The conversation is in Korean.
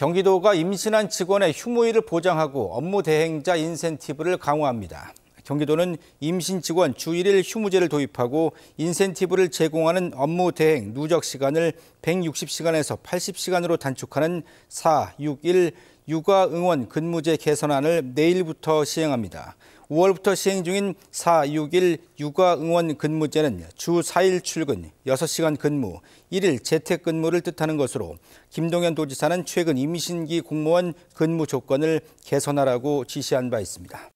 경기도가 임신한 직원의 휴무일을 보장하고 업무 대행자 인센티브를 강화합니다. 경기도는 임신 직원 주 1일 휴무제를 도입하고 인센티브를 제공하는 업무 대행 누적 시간을 160시간에서 80시간으로 단축하는 4, 6, 1 육아 응원 근무제 개선안을 내일부터 시행합니다. 5월부터 시행 중인 461 육아 응원 근무제는 주 4일 출근, 6시간 근무, 1일 재택 근무를 뜻하는 것으로 김동연 도지사는 최근 임신기 공무원 근무 조건을 개선하라고 지시한 바 있습니다.